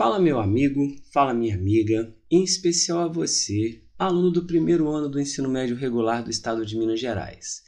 Fala, meu amigo, fala, minha amiga, em especial a você, aluno do primeiro ano do ensino médio regular do estado de Minas Gerais.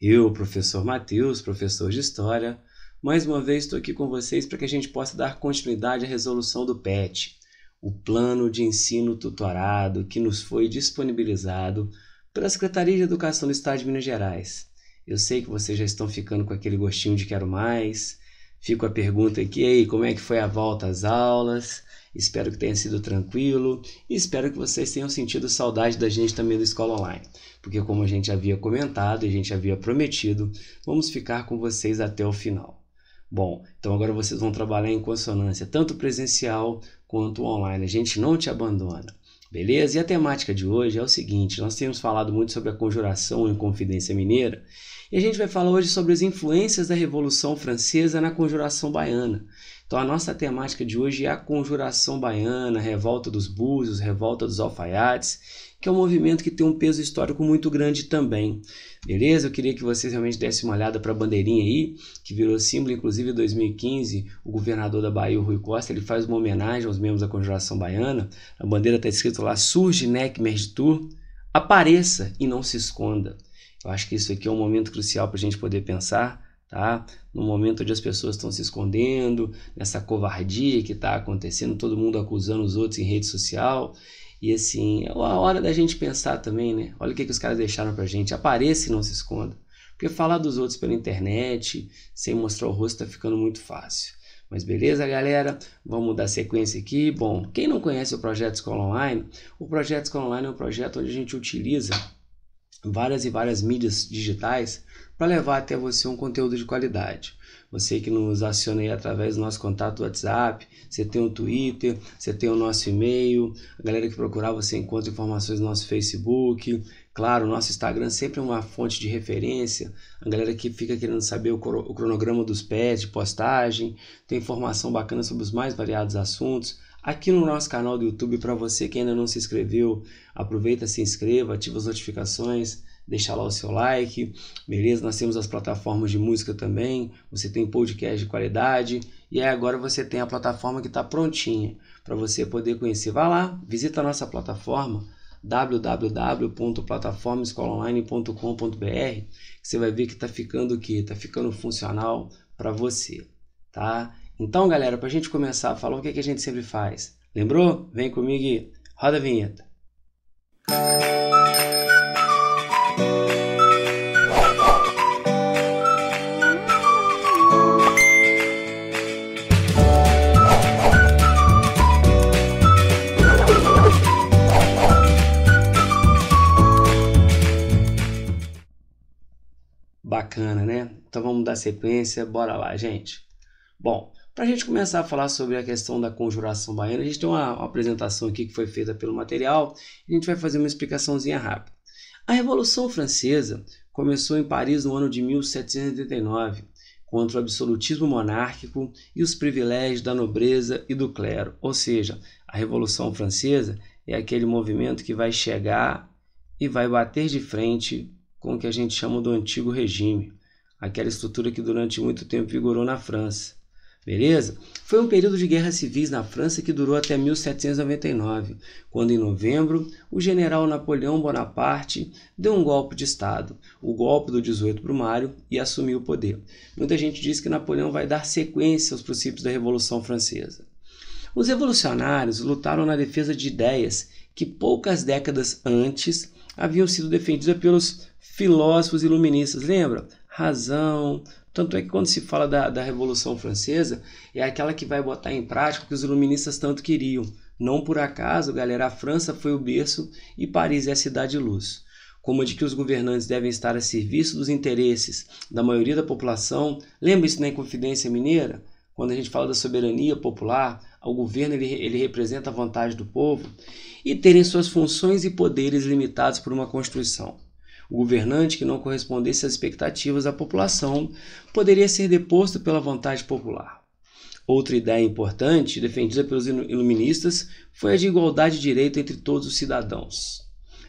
Eu, professor Matheus, professor de História, mais uma vez estou aqui com vocês para que a gente possa dar continuidade à resolução do PET, o plano de ensino tutorado que nos foi disponibilizado pela Secretaria de Educação do Estado de Minas Gerais. Eu sei que vocês já estão ficando com aquele gostinho de quero mais Fico a pergunta aqui, aí, como é que foi a volta às aulas? Espero que tenha sido tranquilo e espero que vocês tenham sentido saudade da gente também do Escola Online, porque como a gente havia comentado e a gente havia prometido, vamos ficar com vocês até o final. Bom, então agora vocês vão trabalhar em consonância tanto presencial quanto online. A gente não te abandona. Beleza? E a temática de hoje é o seguinte: nós temos falado muito sobre a conjuração em Confidência Mineira, e a gente vai falar hoje sobre as influências da Revolução Francesa na conjuração baiana. Então a nossa temática de hoje é a conjuração baiana, revolta dos búzios, revolta dos alfaiates que é um movimento que tem um peso histórico muito grande também. Beleza? Eu queria que vocês realmente dessem uma olhada para a bandeirinha aí, que virou símbolo, inclusive em 2015, o governador da Bahia, o Rui Costa, ele faz uma homenagem aos membros da Conjuração Baiana. A bandeira está escrito lá, surge NEC né, Tour, apareça e não se esconda. Eu acho que isso aqui é um momento crucial para a gente poder pensar, tá? No momento onde as pessoas estão se escondendo, nessa covardia que está acontecendo, todo mundo acusando os outros em rede social. E assim, é a hora da gente pensar também, né? Olha o que, que os caras deixaram pra gente. Apareça e não se esconda. Porque falar dos outros pela internet, sem mostrar o rosto, tá ficando muito fácil. Mas beleza, galera? Vamos dar sequência aqui. Bom, quem não conhece o Projeto Escola Online, o Projeto Escola Online é um projeto onde a gente utiliza várias e várias mídias digitais para levar até você um conteúdo de qualidade você que nos aciona aí através do nosso contato do WhatsApp, você tem o Twitter, você tem o nosso e-mail, a galera que procurar você encontra informações no nosso Facebook, Claro, o nosso Instagram sempre é uma fonte de referência. A galera que fica querendo saber o cronograma dos pés, de postagem, tem informação bacana sobre os mais variados assuntos. Aqui no nosso canal do YouTube, para você que ainda não se inscreveu, aproveita, se inscreva, ativa as notificações deixar lá o seu like, beleza? Nós temos as plataformas de música também, você tem podcast de qualidade e aí agora você tem a plataforma que está prontinha para você poder conhecer. Vá lá, visita a nossa plataforma www.plataformaescolaonline.com.br você vai ver que está ficando o que? Está ficando funcional para você, tá? Então, galera, para a gente começar falou o que, é que a gente sempre faz, lembrou? Vem comigo e roda a vinheta. Música bacana, né? Então vamos dar sequência, bora lá, gente. Bom, para a gente começar a falar sobre a questão da conjuração baiana, a gente tem uma, uma apresentação aqui que foi feita pelo material e a gente vai fazer uma explicaçãozinha rápida. A Revolução Francesa começou em Paris no ano de 1789, contra o absolutismo monárquico e os privilégios da nobreza e do clero. Ou seja, a Revolução Francesa é aquele movimento que vai chegar e vai bater de frente com o que a gente chama do antigo regime, aquela estrutura que durante muito tempo vigorou na França. Beleza? Foi um período de guerras civis na França que durou até 1799, quando em novembro o general Napoleão Bonaparte deu um golpe de Estado, o golpe do 18 Brumário, e assumiu o poder. Muita gente diz que Napoleão vai dar sequência aos princípios da Revolução Francesa. Os revolucionários lutaram na defesa de ideias que poucas décadas antes haviam sido defendidas pelos filósofos iluministas, lembra? Razão. Tanto é que quando se fala da, da Revolução Francesa, é aquela que vai botar em prática o que os iluministas tanto queriam. Não por acaso, galera, a França foi o berço e Paris é a cidade de luz. Como a de que os governantes devem estar a serviço dos interesses da maioria da população. Lembra isso na Inconfidência Mineira? Quando a gente fala da soberania popular, o governo ele, ele representa a vontade do povo. E terem suas funções e poderes limitados por uma Constituição. O governante que não correspondesse às expectativas da população poderia ser deposto pela vontade popular. Outra ideia importante, defendida pelos iluministas, foi a de igualdade de direito entre todos os cidadãos.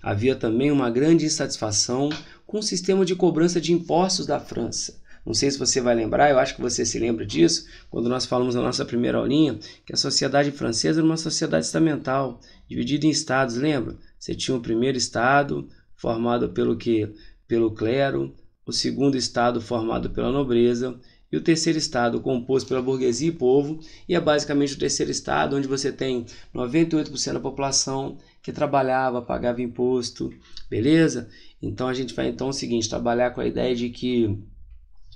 Havia também uma grande insatisfação com o sistema de cobrança de impostos da França. Não sei se você vai lembrar, eu acho que você se lembra disso, quando nós falamos na nossa primeira aulinha, que a sociedade francesa era uma sociedade estamental, dividida em estados, lembra? Você tinha o primeiro estado, formado pelo que? Pelo clero, o segundo estado formado pela nobreza e o terceiro estado composto pela burguesia e povo, e é basicamente o terceiro estado onde você tem 98% da população que trabalhava, pagava imposto, beleza? Então a gente vai então o seguinte, trabalhar com a ideia de que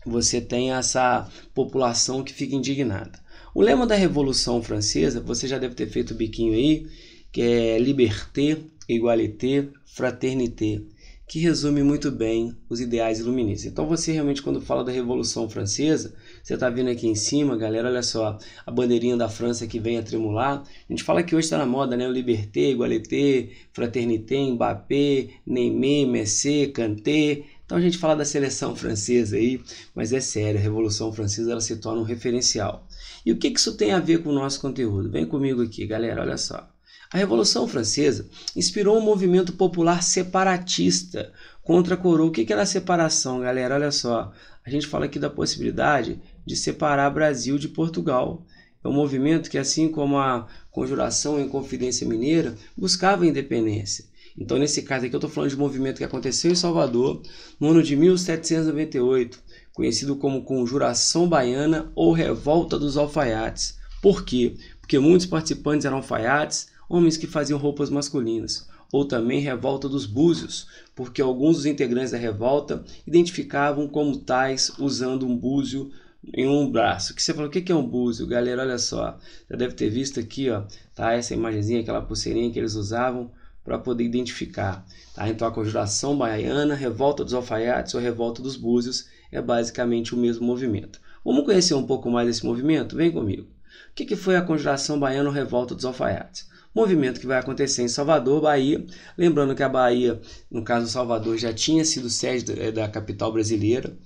você tem essa população que fica indignada. O lema da Revolução Francesa, você já deve ter feito o biquinho aí, que é Liberté, Igualité, Fraternité, que resume muito bem os ideais iluministas. Então você realmente quando fala da Revolução Francesa, você está vendo aqui em cima, galera, olha só, a bandeirinha da França que vem a tremular. A gente fala que hoje está na moda, né? O Liberté, Igualité, Fraternité, Mbappé, Neymar, Messi, Kanté. Então a gente fala da seleção francesa aí, mas é sério, a Revolução Francesa ela se torna um referencial. E o que, que isso tem a ver com o nosso conteúdo? Vem comigo aqui, galera, olha só. A Revolução Francesa inspirou um movimento popular separatista contra a coroa. O que era é a separação, galera? Olha só, a gente fala aqui da possibilidade de separar Brasil de Portugal. É um movimento que, assim como a Conjuração em Confidência Mineira, buscava a independência. Então, nesse caso aqui, eu estou falando de um movimento que aconteceu em Salvador no ano de 1798, conhecido como Conjuração Baiana ou Revolta dos Alfaiates. Por quê? Porque muitos participantes eram alfaiates, homens que faziam roupas masculinas, ou também revolta dos búzios, porque alguns dos integrantes da revolta identificavam como tais usando um búzio em um braço. Que você falou, o que é um búzio? Galera, olha só, já deve ter visto aqui, ó, tá essa imagenzinha, aquela pulseirinha que eles usavam para poder identificar. Tá? Então a conjuração baiana, revolta dos alfaiates ou revolta dos búzios é basicamente o mesmo movimento. Vamos conhecer um pouco mais desse movimento? Vem comigo. O que foi a conjuração baiana ou revolta dos alfaiates? Movimento que vai acontecer em Salvador, Bahia. Lembrando que a Bahia, no caso Salvador, já tinha sido sede eh, da capital brasileira.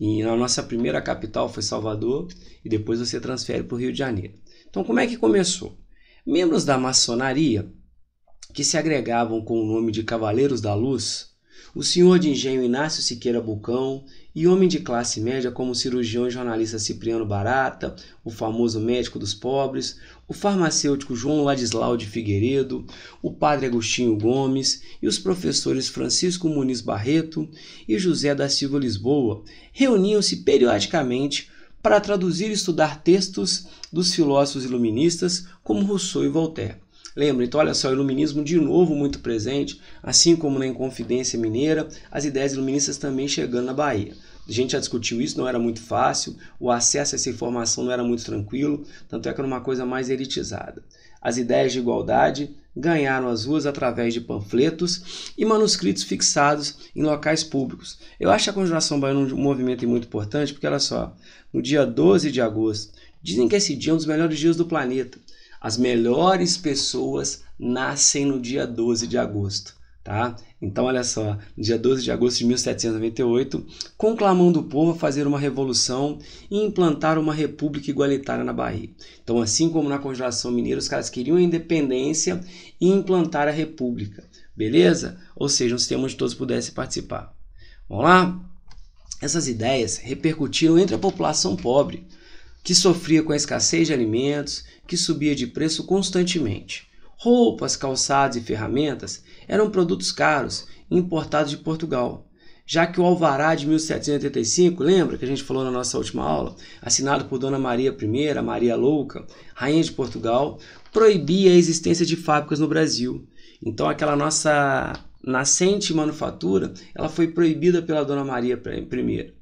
E a nossa primeira capital foi Salvador. E depois você transfere para o Rio de Janeiro. Então, como é que começou? Membros da maçonaria, que se agregavam com o nome de Cavaleiros da Luz, o senhor de engenho Inácio Siqueira Bucão e homem de classe média como o cirurgião e jornalista Cipriano Barata, o famoso médico dos pobres, o farmacêutico João Ladislau de Figueiredo, o padre Agostinho Gomes e os professores Francisco Muniz Barreto e José da Silva Lisboa reuniam-se periodicamente para traduzir e estudar textos dos filósofos iluministas como Rousseau e Voltaire. Lembra? Então, olha só, iluminismo de novo muito presente, assim como na Inconfidência Mineira, as ideias iluministas também chegando na Bahia. A gente já discutiu isso, não era muito fácil, o acesso a essa informação não era muito tranquilo, tanto é que era uma coisa mais elitizada. As ideias de igualdade ganharam as ruas através de panfletos e manuscritos fixados em locais públicos. Eu acho a Conjuração Baiana um movimento muito importante, porque olha só, no dia 12 de agosto, dizem que esse dia é um dos melhores dias do planeta. As melhores pessoas nascem no dia 12 de agosto, tá? Então, olha só, dia 12 de agosto de 1798, conclamando o povo a fazer uma revolução e implantar uma república igualitária na Bahia. Então, assim como na Conjuração Mineira, os caras queriam a independência e implantar a república, beleza? Ou seja, um sistema onde todos pudessem participar. Vamos lá? Essas ideias repercutiram entre a população pobre, que sofria com a escassez de alimentos, que subia de preço constantemente. Roupas, calçados e ferramentas eram produtos caros importados de Portugal, já que o alvará de 1785, lembra que a gente falou na nossa última aula, assinado por Dona Maria I, Maria Louca, rainha de Portugal, proibia a existência de fábricas no Brasil. Então aquela nossa nascente manufatura, ela foi proibida pela Dona Maria I.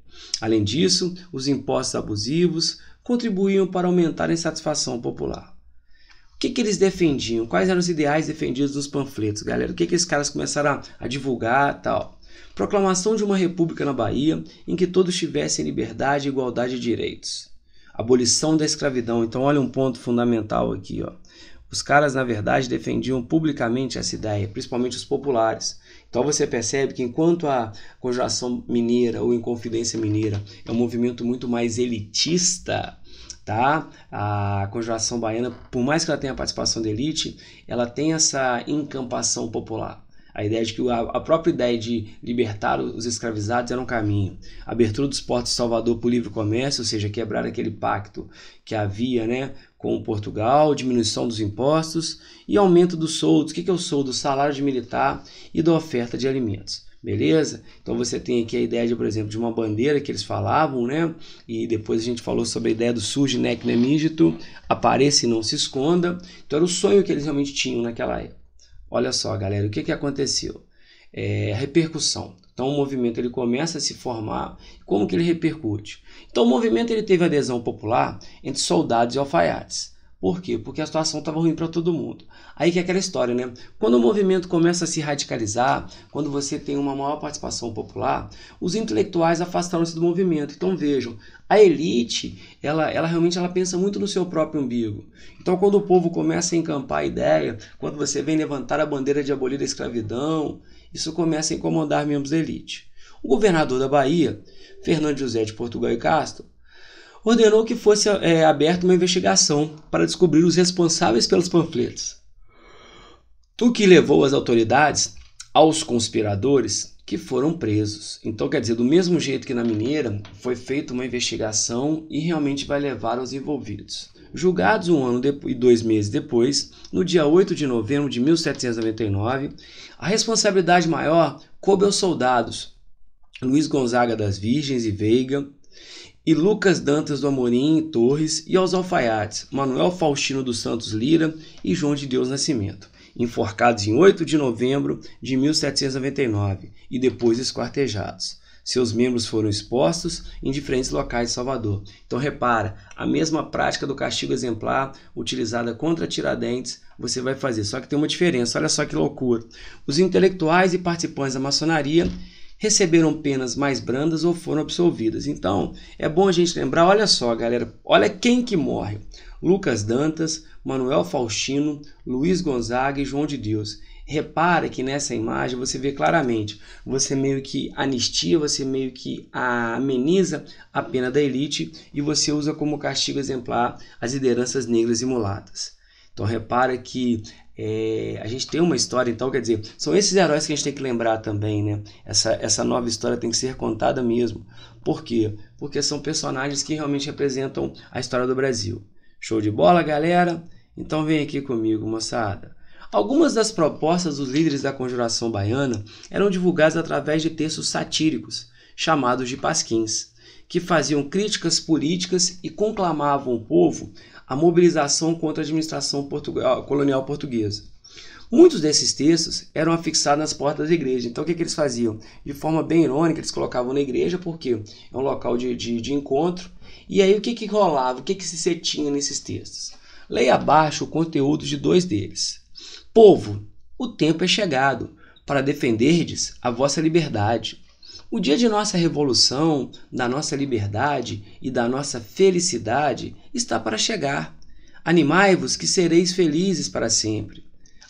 Além disso, os impostos abusivos, contribuíam para aumentar a insatisfação popular. O que, que eles defendiam? Quais eram os ideais defendidos nos panfletos, galera? O que, que esses caras começaram a, a divulgar tal? Proclamação de uma república na Bahia em que todos tivessem liberdade, igualdade e direitos. Abolição da escravidão. Então, olha um ponto fundamental aqui. Ó. Os caras, na verdade, defendiam publicamente essa ideia, principalmente os populares. Então você percebe que enquanto a conjuração mineira ou Inconfidência Mineira é um movimento muito mais elitista, tá? A conjuração baiana, por mais que ela tenha participação da elite, ela tem essa encampação popular. A ideia de que a própria ideia de libertar os escravizados era um caminho. abertura dos portos de Salvador para o livre comércio, ou seja, quebrar aquele pacto que havia né, com Portugal, diminuição dos impostos e aumento dos soldos. O que é o soldo? salário de militar e da oferta de alimentos. Beleza? Então você tem aqui a ideia, de, por exemplo, de uma bandeira que eles falavam, né? E depois a gente falou sobre a ideia do surge nec né, nemígito, é apareça e não se esconda. Então era o sonho que eles realmente tinham naquela época. Olha só, galera, o que, que aconteceu? É, repercussão. Então o movimento ele começa a se formar, como que ele repercute? Então o movimento ele teve adesão popular entre soldados e alfaiates. Por quê? Porque a situação estava ruim para todo mundo. Aí que é aquela história, né? Quando o movimento começa a se radicalizar, quando você tem uma maior participação popular, os intelectuais afastaram-se do movimento. Então vejam, a elite, ela, ela realmente ela pensa muito no seu próprio umbigo. Então quando o povo começa a encampar a ideia, quando você vem levantar a bandeira de abolir a escravidão, isso começa a incomodar membros da elite. O governador da Bahia, Fernando José de Portugal e Castro, ordenou que fosse é, aberta uma investigação para descobrir os responsáveis pelos panfletos. O que levou as autoridades aos conspiradores que foram presos. Então, quer dizer, do mesmo jeito que na Mineira, foi feita uma investigação e realmente vai levar os envolvidos. Julgados um ano e dois meses depois, no dia 8 de novembro de 1799, a responsabilidade maior coube aos soldados Luiz Gonzaga das Virgens e Veiga e Lucas Dantas do Amorim Torres e aos alfaiates Manuel Faustino dos Santos Lira e João de Deus Nascimento, enforcados em 8 de novembro de 1799 e depois esquartejados. Seus membros foram expostos em diferentes locais de Salvador. Então repara, a mesma prática do castigo exemplar utilizada contra Tiradentes você vai fazer, só que tem uma diferença. Olha só que loucura. Os intelectuais e participantes da maçonaria receberam penas mais brandas ou foram absolvidas. Então, é bom a gente lembrar, olha só, galera, olha quem que morre. Lucas Dantas, Manuel Faustino, Luiz Gonzaga e João de Deus. Repara que nessa imagem você vê claramente, você meio que anistia, você meio que ameniza a pena da elite e você usa como castigo exemplar as lideranças negras e mulatas. Então repara que é, a gente tem uma história, então, quer dizer, são esses heróis que a gente tem que lembrar também, né? Essa, essa nova história tem que ser contada mesmo. Por quê? Porque são personagens que realmente representam a história do Brasil. Show de bola, galera? Então vem aqui comigo, moçada. Algumas das propostas dos líderes da conjuração baiana eram divulgadas através de textos satíricos, chamados de pasquins que faziam críticas políticas e conclamavam o povo a mobilização contra a administração colonial portuguesa. Muitos desses textos eram afixados nas portas da igreja. Então, o que, é que eles faziam? De forma bem irônica, eles colocavam na igreja, porque é um local de, de, de encontro. E aí, o que, que rolava? O que, que se tinha nesses textos? Leia abaixo o conteúdo de dois deles. Povo, o tempo é chegado para defenderdes a vossa liberdade o dia de nossa revolução, da nossa liberdade e da nossa felicidade está para chegar. Animai-vos que sereis felizes para sempre.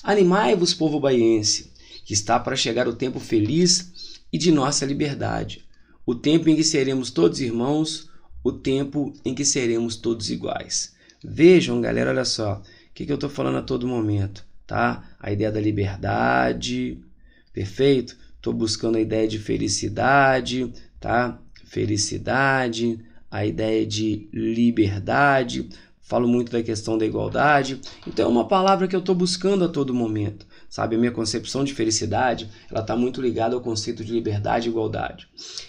Animai-vos, povo baiense, que está para chegar o tempo feliz e de nossa liberdade. O tempo em que seremos todos irmãos, o tempo em que seremos todos iguais. Vejam, galera, olha só, o que, que eu estou falando a todo momento, tá? A ideia da liberdade, perfeito? Estou buscando a ideia de felicidade, tá? Felicidade, a ideia de liberdade. Falo muito da questão da igualdade. Então é uma palavra que eu estou buscando a todo momento, sabe? A minha concepção de felicidade, ela está muito ligada ao conceito de liberdade e igualdade.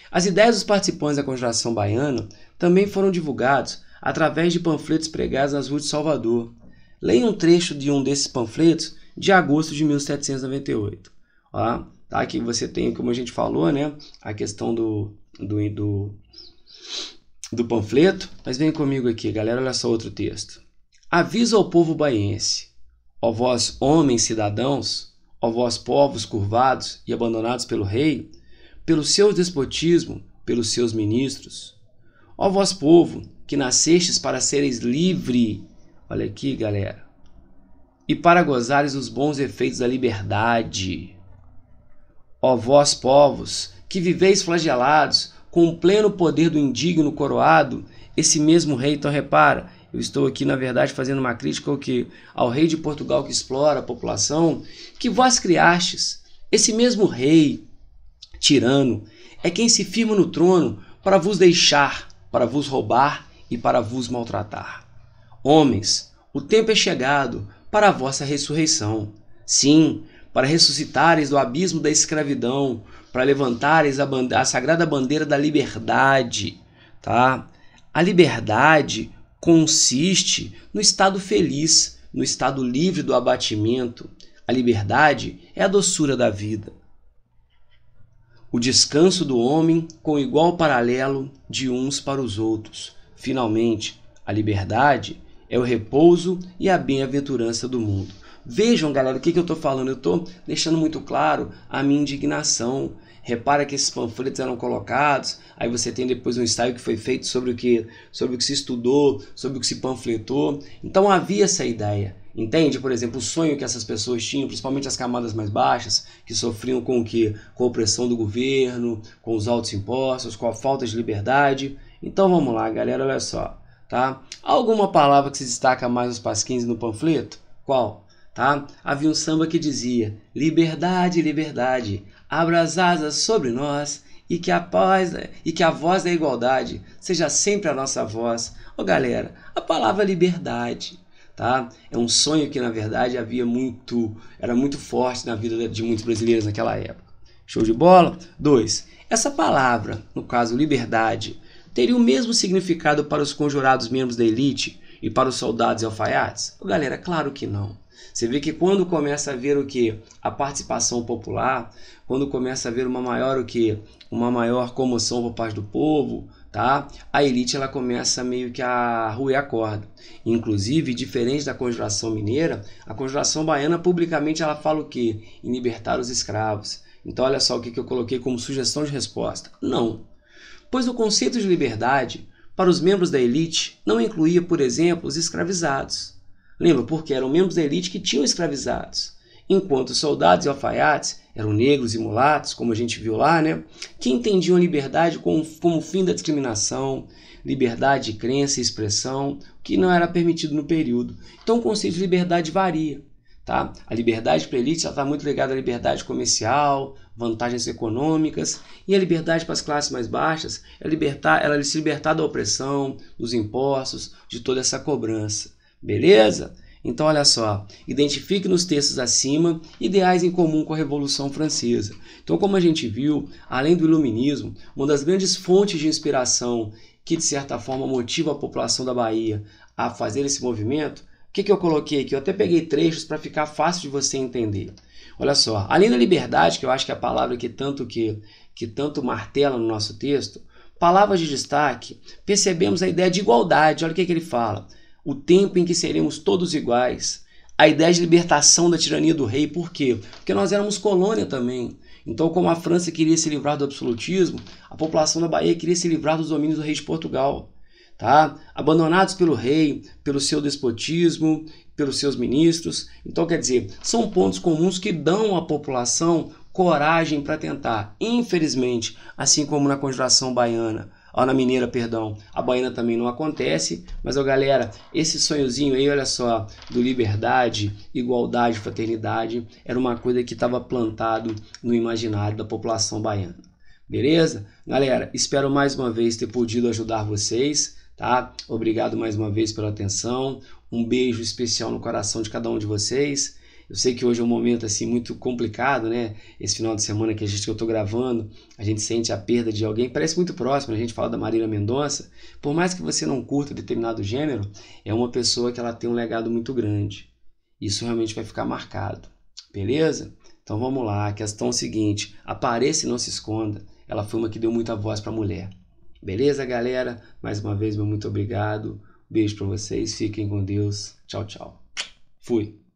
As ideias dos participantes da Conjuração Baiana também foram divulgadas através de panfletos pregados nas ruas de Salvador. Leia um trecho de um desses panfletos de agosto de 1798. Ó tá? Que você tem, como a gente falou, né? A questão do, do, do, do panfleto. Mas vem comigo aqui, galera, olha só outro texto. Avisa ao povo baiense, ó vós homens cidadãos, ó vós povos curvados e abandonados pelo rei, pelo seu despotismo, pelos seus ministros. Ó vós povo, que nascestes para sereis livre, olha aqui, galera, e para gozares os bons efeitos da liberdade. Ó vós povos, que viveis flagelados, com o pleno poder do indigno coroado, esse mesmo rei, então repara, eu estou aqui na verdade fazendo uma crítica ao que ao rei de Portugal que explora a população, que vós criastes, esse mesmo rei tirano é quem se firma no trono para vos deixar, para vos roubar e para vos maltratar. Homens, o tempo é chegado para a vossa ressurreição. Sim, para ressuscitares do abismo da escravidão, para levantares a, bandeira, a sagrada bandeira da liberdade, tá? A liberdade consiste no estado feliz, no estado livre do abatimento. A liberdade é a doçura da vida. O descanso do homem com igual paralelo de uns para os outros. Finalmente, a liberdade é o repouso e a bem-aventurança do mundo. Vejam, galera, o que, que eu estou falando? Eu estou deixando muito claro a minha indignação. Repara que esses panfletos eram colocados, aí você tem depois um ensaio que foi feito sobre o que, sobre o que se estudou, sobre o que se panfletou. Então havia essa ideia. Entende, por exemplo, o sonho que essas pessoas tinham, principalmente as camadas mais baixas, que sofriam com o que? Com a opressão do governo, com os altos impostos, com a falta de liberdade. Então vamos lá, galera, olha só, tá? Alguma palavra que se destaca mais nos pasquins no panfleto? Qual? tá? Havia um samba que dizia: Liberdade, liberdade, abra as asas sobre nós e que a paz e que a voz da igualdade seja sempre a nossa voz. Ô galera, a palavra liberdade, tá? É um sonho que na verdade havia muito, era muito forte na vida de muitos brasileiros naquela época. Show de bola? Dois. Essa palavra, no caso liberdade, teria o mesmo significado para os conjurados membros da elite e para os soldados e alfaiates? galera, claro que não. Você vê que quando começa a ver o que a participação popular, quando começa a ver uma maior o que uma maior comoção por parte do povo, tá? A elite ela começa meio que a ruer a corda. Inclusive, diferente da Conjuração Mineira, a Conjuração Baiana publicamente ela fala o que, Em libertar os escravos. Então olha só o que, que eu coloquei como sugestão de resposta. Não. Pois o conceito de liberdade para os membros da elite não incluía, por exemplo, os escravizados. Lembra? Porque eram membros da elite que tinham escravizados. Enquanto soldados e alfaiates eram negros e mulatos, como a gente viu lá, né? Que entendiam a liberdade como, como fim da discriminação, liberdade de crença e expressão, que não era permitido no período. Então o conceito de liberdade varia. Tá? A liberdade para a elite está muito ligada à liberdade comercial, vantagens econômicas, e a liberdade para as classes mais baixas é libertar, ela é se libertar da opressão, dos impostos, de toda essa cobrança. Beleza? Então, olha só, identifique nos textos acima ideais em comum com a Revolução Francesa. Então, como a gente viu, além do iluminismo, uma das grandes fontes de inspiração que, de certa forma, motiva a população da Bahia a fazer esse movimento, o que, que eu coloquei aqui? Eu até peguei trechos para ficar fácil de você entender. Olha só, além da liberdade, que eu acho que é a palavra que tanto, que, que tanto martela no nosso texto, palavras de destaque, percebemos a ideia de igualdade. Olha o que, que ele fala o tempo em que seremos todos iguais, a ideia de libertação da tirania do rei, por quê? Porque nós éramos colônia também. Então, como a França queria se livrar do absolutismo, a população da Bahia queria se livrar dos domínios do rei de Portugal. Tá? Abandonados pelo rei, pelo seu despotismo, pelos seus ministros. Então, quer dizer, são pontos comuns que dão à população coragem para tentar. Infelizmente, assim como na conjuração baiana, Ana Mineira, perdão, a Baiana também não acontece, mas ó, galera, esse sonhozinho aí, olha só, do liberdade, igualdade, fraternidade, era uma coisa que estava plantado no imaginário da população baiana. Beleza? Galera, espero mais uma vez ter podido ajudar vocês, tá? Obrigado mais uma vez pela atenção. Um beijo especial no coração de cada um de vocês. Eu sei que hoje é um momento assim muito complicado, né? Esse final de semana que a gente que eu tô gravando, a gente sente a perda de alguém, parece muito próximo, né? a gente fala da Marília Mendonça, por mais que você não curta determinado gênero, é uma pessoa que ela tem um legado muito grande. Isso realmente vai ficar marcado. Beleza? Então vamos lá, a questão é a seguinte: apareça e não se esconda. Ela foi uma que deu muita voz para a mulher. Beleza, galera? Mais uma vez, meu muito obrigado. Beijo para vocês, fiquem com Deus. Tchau, tchau. Fui.